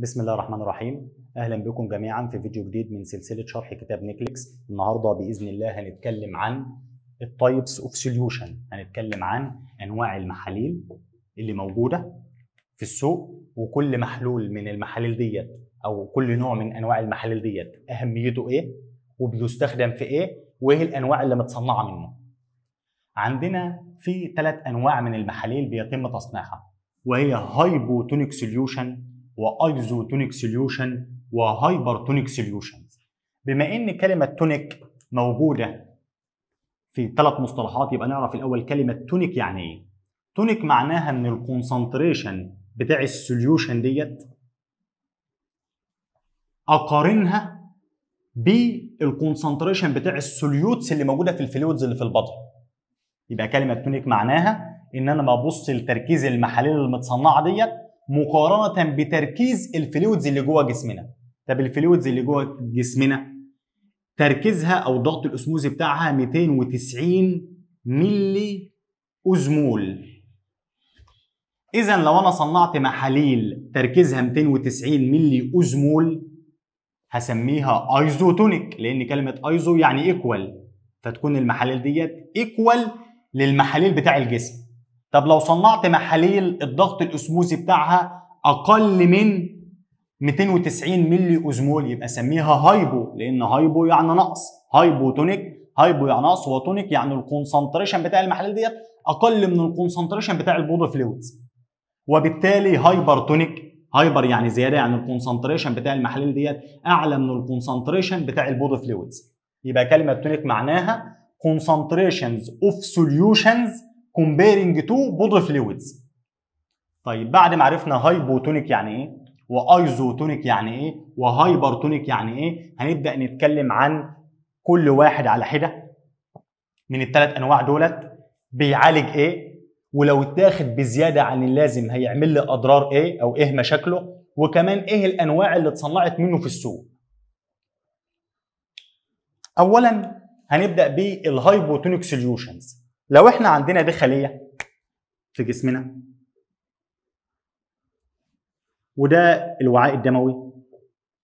بسم الله الرحمن الرحيم اهلا بكم جميعا في فيديو جديد من سلسله شرح كتاب نيكليكس النهارده باذن الله هنتكلم عن التايبس اوف سوليوشن هنتكلم عن انواع المحاليل اللي موجوده في السوق وكل محلول من المحاليل ديت او كل نوع من انواع المحاليل ديت اهميته ايه وبيستخدم في ايه وايه الانواع اللي متصنعه منه عندنا في ثلاث انواع من المحاليل بيتم تصنيعها وهي هايبوتونيك سوليوشن وايزوتونيك سوليوشن وهايبرتونيك سوليوشن بما ان كلمه تونيك موجوده في ثلاث مصطلحات يبقى نعرف الاول كلمه تونيك يعني ايه تونيك معناها ان الكونسنتريشن بتاع السوليوشن ديت اقارنها بالكونسنتريشن بتاع السوليوتس اللي موجوده في الفلويدز اللي في البطن يبقى كلمه تونيك معناها ان انا ببص لتركيز المحاليل المتصنعه ديت مقارنه بتركيز الفلويدز اللي جوه جسمنا طب الفلويدز اللي جوه جسمنا تركيزها او ضغط الاسموزي بتاعها 290 ملي اوزمول اذا لو انا صنعت محاليل تركيزها 290 ملي اوزمول هسميها ايزوتونيك لان كلمه ايزو يعني ايكوال فتكون المحاليل ديت ايكوال للمحاليل بتاع الجسم طب لو صنعت محاليل الضغط الاسموزي بتاعها اقل من 290 ملي اوزمول يبقى سميها هايبو لان هايبو يعني نقص هايبوتونيك هايبو يعني نقص وتونيك يعني الكونسنتريشن بتاع المحاليل ديت اقل من الكونسنتريشن بتاع البودي فلويدز وبالتالي هايبرتونيك هايبر يعني زياده يعني الكونسنتريشن بتاع المحاليل ديت اعلى من الكونسنتريشن بتاع البودي فلويدز يبقى كلمه تونيك معناها concentrations of solutions comparing to body fluids طيب بعد ما عرفنا هايبوتونيك يعني ايه وايزوتونيك يعني ايه وهايبرتونيك يعني ايه هنبدا نتكلم عن كل واحد على حده من الثلاث انواع دولت بيعالج ايه ولو اتاخد بزياده عن اللازم هيعمل لي اضرار ايه او ايه مشاكله وكمان ايه الانواع اللي اتصنعت منه في السوق اولا هنبدا بالهايبوتونيك سوليوشنز لو احنا عندنا دي خليه في جسمنا وده الوعاء الدموي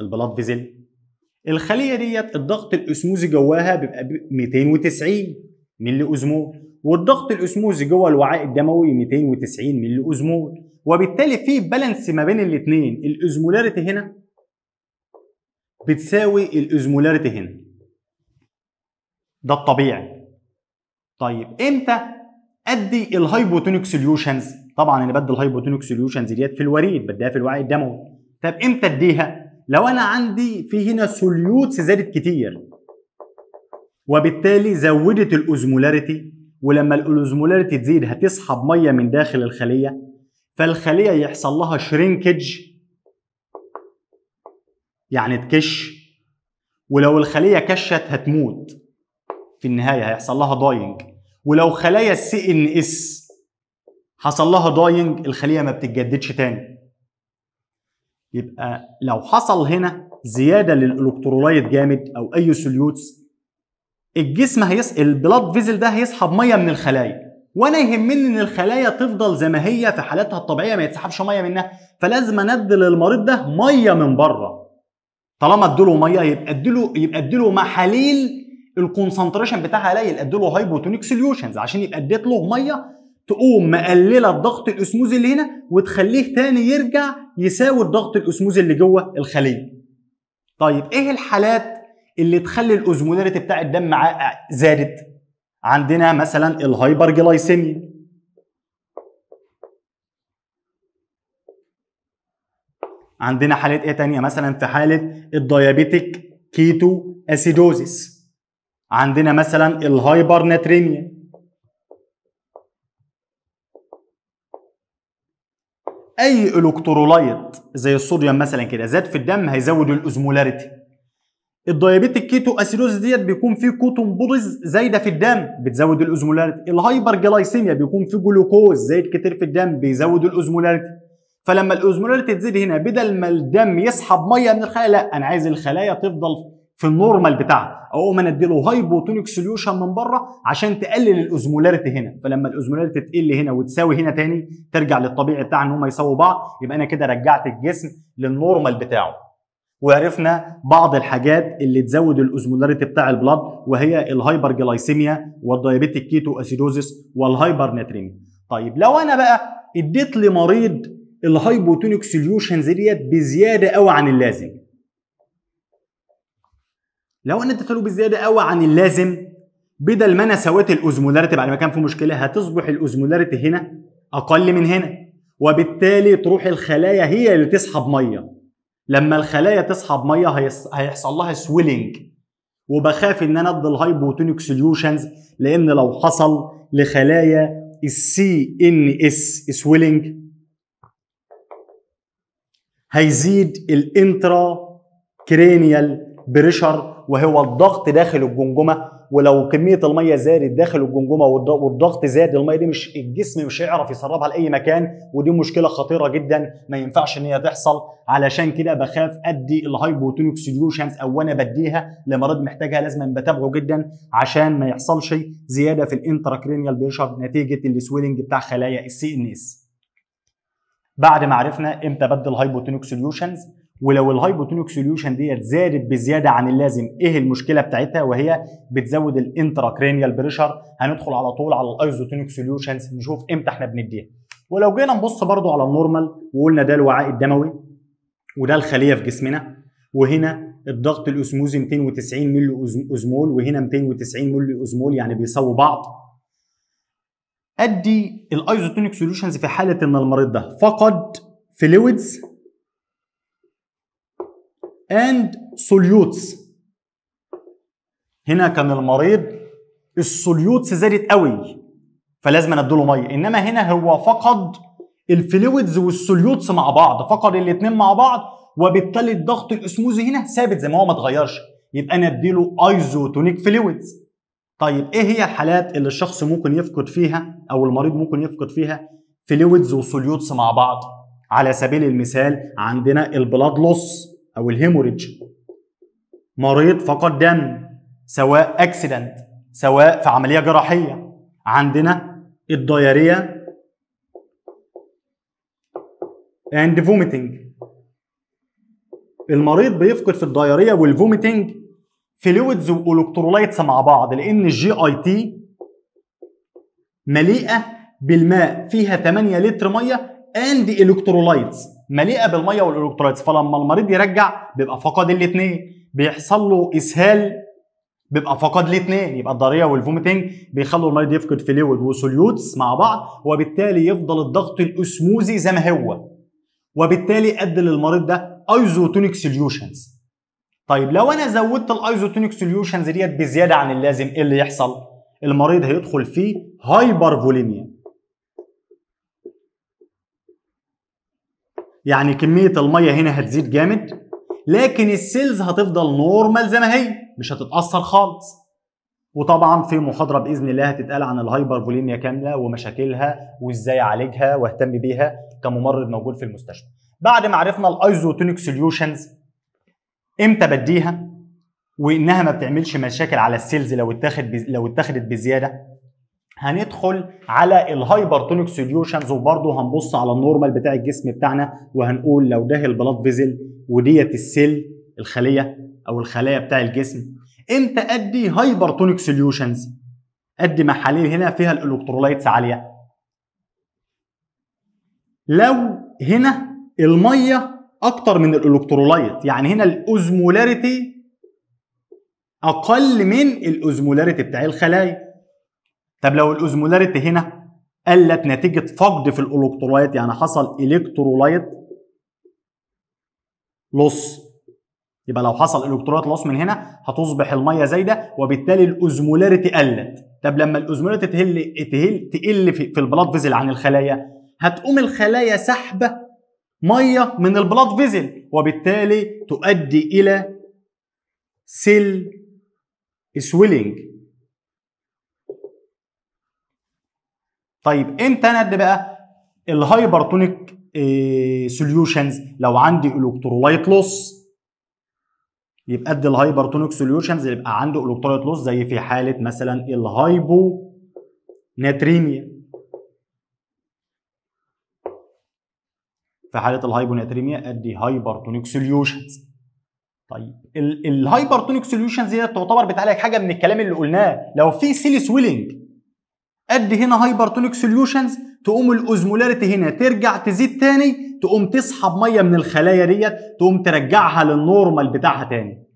البلاط فيزل الخليه ديت الضغط الاسموزي جواها بيبقى 290 ملي اوزمول والضغط الاسموزي جوه الوعاء الدموي 290 ملي اوزمول وبالتالي في بالانس ما بين الاثنين الاوزمولاريتي هنا بتساوي الاوزمولاريتي هنا ده الطبيعي طيب امتى ادي الهايبوتونيك سوليوشنز طبعا انا بدي الهايبوتونيك سوليوشنز ديت في الوريد بديها في الوعي الدموي طب امتى اديها لو انا عندي في هنا سوليوتس زادت كتير وبالتالي زودت الاوزمولاريتي ولما الاوزمولاريتي تزيد هتسحب ميه من داخل الخليه فالخليه يحصل لها شرينكج يعني تكش ولو الخليه كشت هتموت في النهايه هيحصل لها داينج ولو خلايا السي ان اس حصل لها داينج الخليه ما بتتجددش تاني يبقى لو حصل هنا زياده للالكترولايت جامد او اي سوليوتس الجسم هيص البلاد فيزل ده هيسحب ميه من الخلايا وانا يهمني ان الخلايا تفضل زي ما هي في حالتها الطبيعيه ما يتسحبش ميه منها فلازم اندي للمريض ده ميه من بره طالما اديله ميه يبقى اديله يبقى اديله محاليل الكونسنتريشن بتاعها قليل ادي له هايبوتونيك سوليوشنز عشان يبقى اديت له ميه تقوم مقلله الضغط الاسموزي اللي هنا وتخليه تاني يرجع يساوي الضغط الاسموزي اللي جوه الخليه. طيب ايه الحالات اللي تخلي الاوزمولاريتي بتاع الدم زادت؟ عندنا مثلا الهايبر جلايسيميا عندنا حالات ايه تانية مثلا في حالة الديابيتيك كيتو اسيدوزيس عندنا مثلا الهايبرناتريميا اي الكترولايت زي الصوديوم مثلا كده زاد في الدم هيزود الاوزمولاريتي الدايابيت كيتو اسيدوز ديت بيكون فيه كوتون بودز زايده في الدم بتزود الاوزمولاريتي الهايبر جلايسيميا بيكون فيه جلوكوز زايد كتير في الدم بيزود الاوزمولاريتي فلما الاوزمولاريتي تزيد هنا بدل ما الدم يسحب ميه من الخلايا لا انا عايز الخلايا تفضل في النورمال بتاعها اقوم انا اديله هايبوتونيك سوليوشن من بره عشان تقلل الاوزمولاريتي هنا فلما الاوزمولاريتي تقل هنا وتساوي هنا تاني ترجع للطبيعي بتاعها ان هم يساووا بعض يبقى انا كده رجعت الجسم للنورمال بتاعه وعرفنا بعض الحاجات اللي تزود الاوزمولاريتي بتاع البلاد وهي الهايبر جلايسيميا والدايابيتيك كيتو اسيدوزيس والهايبر ناتريميا طيب لو انا بقى اديت لمريض الهايبوتونيك سوليوشنز ديت بزياده قوي عن اللازم لو ان التثلج بزياده قوي عن اللازم بدل ما انا سويت الاوزمولاريتي بعد ما كان في مشكله هتصبح الاوزمولاريتي هنا اقل من هنا وبالتالي تروح الخلايا هي اللي تسحب ميه لما الخلايا تسحب ميه هيحصل لها سويلنج وبخاف ان انا ادي الهايبوتونيك سوليوشنز لان لو حصل لخلايا السي ان اس سويلنج هيزيد الانترا كرينيال بريشر وهو الضغط داخل الجمجمه ولو كميه الميه زادت داخل الجمجمه والضغط زاد الميه دي مش الجسم مش هيعرف يسربها لاي مكان ودي مشكله خطيره جدا ما ينفعش ان هي تحصل علشان كده بخاف ادي الهايبوتونيك سوليوشنز او انا بديها لمريض محتاجها لازم بتابعه جدا عشان ما يحصلش زياده في الانتراكرينيال بريشر نتيجه السويلنج بتاع خلايا السي ان اس بعد ما عرفنا امتى بدل هايبوتونيك سوليوشنز ولو الهايبوتونيك سوليوشن ديت زادت بزياده عن اللازم ايه المشكله بتاعتها وهي بتزود الانتراكرينيال بريشر هندخل على طول على الايزوتونيك سوليوشنز نشوف امتى احنا بنديها ولو جينا نبص برضو على النورمال وقلنا ده الوعاء الدموي وده الخليه في جسمنا وهنا الضغط الاسموزي 290 ملي اوزمول وهنا 290 ملي اوزمول يعني بيساووا بعض ادي الايزوتونيك سوليوشنز في حاله ان المريض ده فقد فلويدز and solutes هنا كان المريض السوليوتس زادت قوي فلازم اديله ميه انما هنا هو فقد الفلويدز والسوليوتس مع بعض فقد الاثنين مع بعض وبالتالي الضغط الاسموزي هنا ثابت زي ما هو ما اتغيرش يبقى انا اديله ايزوتونيك فلويدز طيب ايه هي الحالات اللي الشخص ممكن يفقد فيها او المريض ممكن يفقد فيها فلويدز وسوليوتس مع بعض على سبيل المثال عندنا البلاد لوس او الهيموريدج مريض فقد دم سواء اكسيدنت سواء في عمليه جراحيه عندنا الدياريه اند فوميتنج المريض بيفقد في الدياريه والفوميتنج فلويدز والكترولايتس مع بعض لان الجي اي تي مليئه بالماء فيها 8 لتر ميه اند الكترولايتس مليئه بالميه والالكترولايتس فلما المريض يرجع بيبقى فقد الاثنين بيحصل له اسهال بيبقى فقد الاثنين يبقى الضريه والفوميتنج بيخلوا المريض يفقد فلويد وسوليوتس مع بعض وبالتالي يفضل الضغط الاسموزي زي ما هو وبالتالي ادى للمريض ده ايزوتونيك سوليوشنز طيب لو انا زودت الايزوتونيك سوليوشنز ديت بزياده عن اللازم ايه اللي يحصل المريض هيدخل في هايبر فوليميا يعني كميه الميه هنا هتزيد جامد لكن السيلز هتفضل نورمال زي ما هي مش هتتاثر خالص وطبعا في محاضره باذن الله هتتقال عن الهايبر فوليميا كامله ومشاكلها وازاي اعالجها واهتم بيها كممرض موجود في المستشفى بعد ما عرفنا الايزوتونيك سوليوشنز امتى بديها وانها ما بتعملش مشاكل على السيلز لو اتاخد لو اتاخدت بزياده هندخل على الهايبرتونيك سوليوشنز وبرضه هنبص على النورمال بتاع الجسم بتاعنا وهنقول لو ده البلاد فيزل وديت السيل الخليه او الخلايا بتاع الجسم امتى ادي هايبرتونيك سوليوشنز ادي محاليل هنا فيها الالكترولايتس عاليه لو هنا الميه اكتر من الالكترولايت يعني هنا الاوزمولاريتي اقل من الاوزمولاريتي بتاع الخلايا طب لو الاوزمولاريتي هنا قلت نتيجه فقد في الالكترولايت يعني حصل الكترولايت لص يبقى لو حصل الكترولايت لص من هنا هتصبح الميه زايده وبالتالي الاوزمولاريتي قلت طب لما الاوزمولاريتي تهل تهل تقل في البلاد فيزل عن الخلايا هتقوم الخلايا سحبه ميه من البلاد فيزل وبالتالي تؤدي الى سيل سويلنج طيب امتى ند بقى الهايبرتونيك آه، سوليوشنز لو عندي الكترولايت لوس يبقى ادي الهايبرتونيك سوليوشنز يبقى عنده الكترولايت لوس زي في حاله مثلا الهايبو ناتريميا في حاله الهايبوناتريميا ادي هايبرتونيك سوليوشنز طيب الهايبرتونيك سوليوشنز دي تعتبر بتعالج حاجه من الكلام اللي قلناه لو في سيلي سويلنج ادي هنا هايبرتونيك سوليوشنز تقوم الاوزمولاريتي هنا ترجع تزيد تاني تقوم تسحب ميه من الخلايا ديت تقوم ترجعها للنورمال بتاعها تاني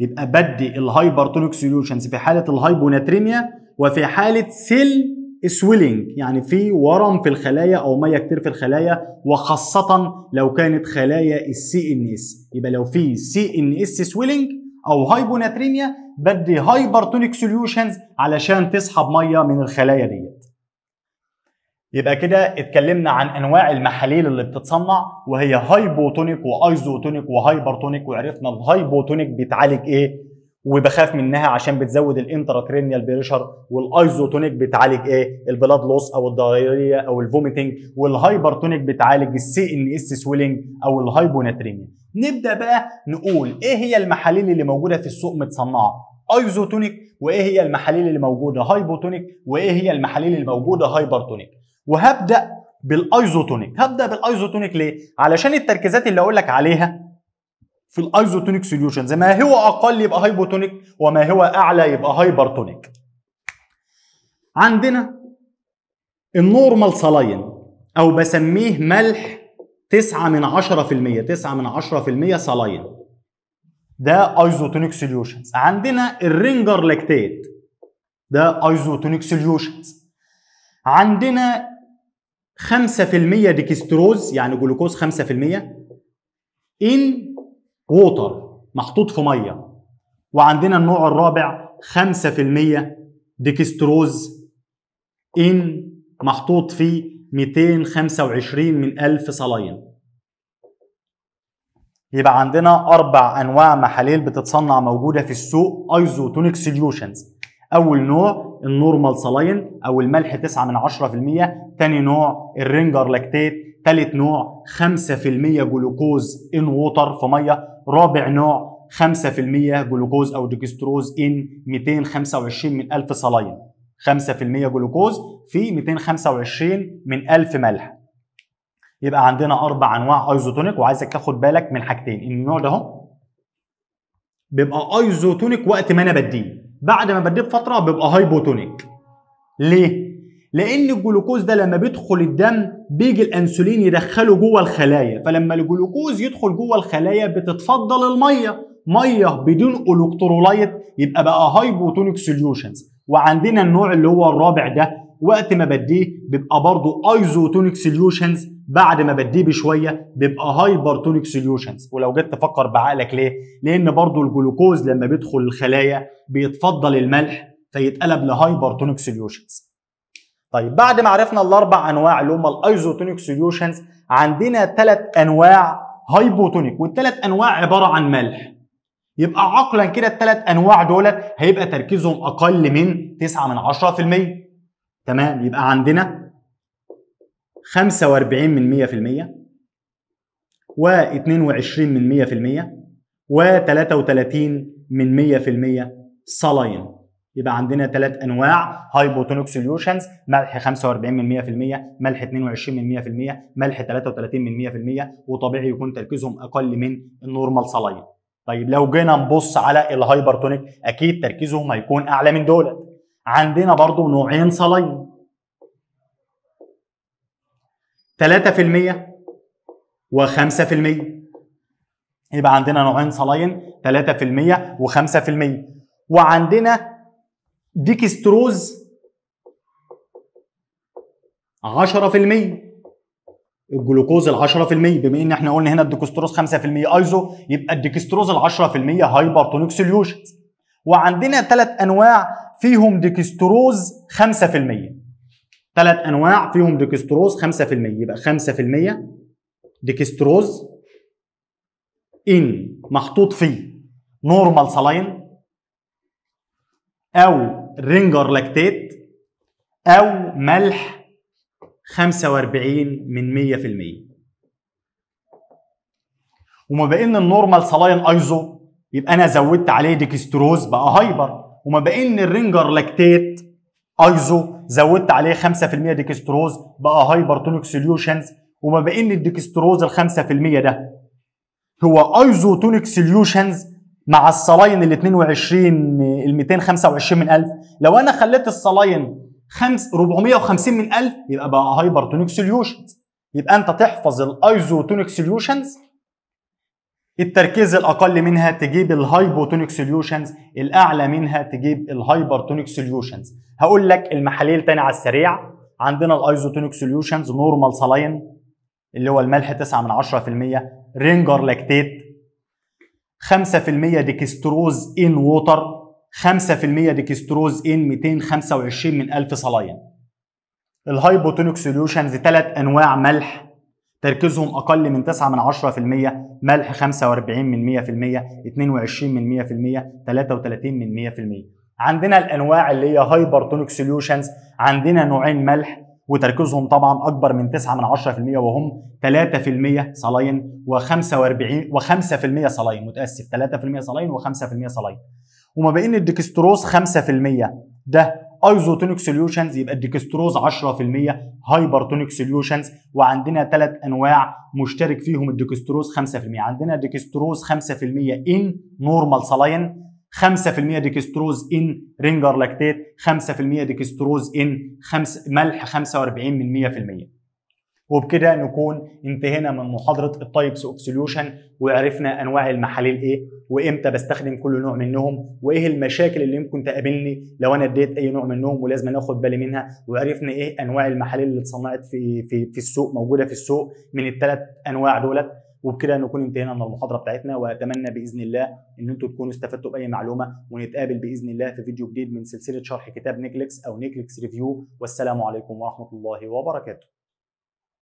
يبقى بدي الهايبرتونيك سوليوشنز في حاله الهايبوناتريميا وفي حاله سيل سويلنج يعني في ورم في الخلايا او ميه كتير في الخلايا وخاصه لو كانت خلايا السي ان اس يبقى لو في سي ان اس سويلنج او هايبوناتريميا بدي هايبرتونيك سوليوشنز علشان تسحب ميه من الخلايا ديت يبقى كده اتكلمنا عن انواع المحاليل اللي بتتصنع وهي هايبوتونيك وايزوتونيك وهايبرتونيك وعرفنا الهايبوتونيك بيتعالج ايه وبخاف منها عشان بتزود الانتراكرينيال بريشر والايزوتونيك بتعالج ايه البلاد لوس او الدايريا او الفوميتنج والهايبرتونيك بتعالج السي ان اس سويلنج او الهايبوناتريميا نبدا بقى نقول ايه هي المحاليل اللي موجوده في السوق متصنعه ايزوتونيك وايه هي المحاليل اللي موجوده هايبوتونيك وايه هي المحاليل اللي موجوده هايبرتونيك وهبدا بالايزوتونيك هبدا بالايزوتونيك ليه علشان التركيزات اللي اقول لك عليها في الايزوتونيك سوليوشنز ما هو اقل يبقى هايبوتونيك وما هو اعلى يبقى هايبرتونيك عندنا النورمال صلاين او بسميه ملح تسعة من المية تسعة من المية صلاين ده ايزوتونيك سوليوشنز عندنا الرينجر لاكتيت ده ايزوتونيك سوليوشنز عندنا 5% ديكستروز يعني جلوكوز 5% ان ووتر محطوط في ميه وعندنا النوع الرابع 5% ديكستروز ان محطوط في 225 من 1000 صلاين يبقى عندنا أربع أنواع محاليل بتتصنع موجودة في السوق ايزوتونيك سوليوشنز أول نوع النورمال صلاين أو الملح 9 من 10% تاني نوع الرينجر لاكتيت تالت نوع 5% جلوكوز ان ووتر في ميه رابع نوع 5% جلوكوز او ديكستروز ان 225 من 1000 صلاين 5% جلوكوز في 225 من 1000 ملح يبقى عندنا اربع انواع ايزوتونيك وعايزك تاخد بالك من حاجتين ان النوع ده اهو بيبقى ايزوتونيك وقت ما انا بديه بعد ما بديه بفتره بيبقى هايبوتونيك ليه لان الجلوكوز ده لما بيدخل الدم بيجي الانسولين يدخله جوه الخلايا فلما الجلوكوز يدخل جوه الخلايا بتتفضل الميه ميه بدون الكترولايت يبقى بقى هايبوتونيك سوليوشنز وعندنا النوع اللي هو الرابع ده وقت ما بديه بيبقى برضه ايزوتونيك سوليوشنز بعد ما بديه بشويه بيبقى هايبرتونيك سوليوشنز ولو جيت تفكر بعقلك ليه لان برضه الجلوكوز لما بيدخل الخلايا بيتفضل الملح فيتقلب لهايبرتونيك سوليوشنز طيب بعد ما عرفنا الاربع انواع اللي هم الايزوتونيك سوليوشنز عندنا ثلاث انواع هايبوتونيك والثلاث انواع عباره عن ملح يبقى عقلا كده الثلاث انواع دولت هيبقى تركيزهم اقل من 9 من 10% تمام يبقى عندنا 45 من 100% و22 من 100% و33 من 100% صلاين يبقى عندنا ثلاث انواع هايبوتونيك سوليوشنز ملح 45% ملح 22% ملح 33% وطبيعي يكون تركيزهم اقل من النورمال صلاين طيب لو جينا نبص على الهايبرتونيك اكيد تركيزهم هيكون اعلى من دولت عندنا برضو نوعين صلاين 3% و5% يبقى عندنا نوعين صلاين 3% و5% وعندنا ديكستروز 10% الجلوكوز ال 10% بما ان احنا قلنا هنا الديكستروز 5% ايزو يبقى الديكستروز ال 10% هايبرتونيك سوليوشن وعندنا ثلاث انواع فيهم ديكستروز 5% ثلاث انواع فيهم ديكستروز 5% يبقى 5% ديكستروز ان محطوط فيه نورمال سلاين او رينجر لاكتيت او ملح 45 من 100% وما بين النورمال سلاين ايزو يبقى انا زودت عليه ديكستروز بقى هايبر وما بين لنا الرينجر لاكتيت ايزو زودت عليه 5% ديكستروز بقى هايبر تونيك سوليوشنز وما بين الديكستروز ال 5% ده هو ايزو تونيك سوليوشنز مع الصلاين ال 22 ال 225 من 1000 لو انا خليت الصلاين 5 450 من 1000 يبقى بقى هايبرتونيك سوليوشنز يبقى انت تحفظ الايزوتونيك سوليوشنز التركيز الاقل منها تجيب الهايبوتونيك سوليوشنز الاعلى منها تجيب الهايبرتونيك سوليوشنز هقول لك المحاليل تاني على السريع عندنا الايزوتونيك سوليوشنز نورمال صلاين اللي هو الملح 9 من 10% رينجر لاكتيت 5% ديكستروز ان ووتر 5% ديكستروز ان 225 من 1000 صلايا الهايبوتونيك سوليوشنز ثلاث انواع ملح تركيزهم اقل من 9 من 10% ملح 45 من 100% 22 من 100% 33 من 100% عندنا الانواع اللي هي هايبرتونيك سوليوشنز عندنا نوعين ملح وتركيزهم طبعا اكبر من 9 من 10% وهم 3% صلاين و45 و5% صلاين متاسف 3% صلاين و5% صلاين وما بين الديكستروز 5% ده ايزوتونيك سوليوشنز يبقى الديكستروز 10% هايبرتونيك سوليوشنز وعندنا ثلاث انواع مشترك فيهم الديكستروز 5% عندنا ديكستروز 5% ان نورمال صلاين 5% ديكستروز ان رينجر لاكتيت 5% ديكستروز ان خمس ملح 45 من 100% وبكده نكون انتهينا من محاضره التايبس اوف سوليوشن وعرفنا انواع المحاليل ايه وامتى بستخدم كل نوع منهم وايه المشاكل اللي ممكن تقابلني لو انا اديت اي نوع منهم ولازم اخد بالي منها وعرفنا ايه انواع المحاليل اللي اتصنعت في في في السوق موجوده في السوق من الثلاث انواع دولت وبكده نكون انتهينا من المحاضره بتاعتنا واتمنى باذن الله ان انتم تكونوا استفدتوا باي معلومه ونتقابل باذن الله في فيديو جديد من سلسله شرح كتاب نيكليكس او نيكليكس ريفيو والسلام عليكم ورحمه الله وبركاته